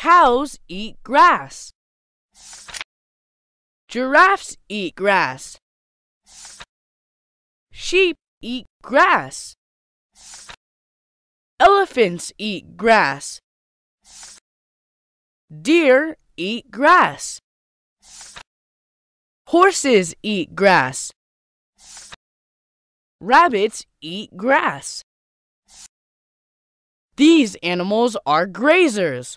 Cows eat grass. Giraffes eat grass. Sheep eat grass. Elephants eat grass. Deer eat grass. Horses eat grass. Rabbits eat grass. These animals are grazers.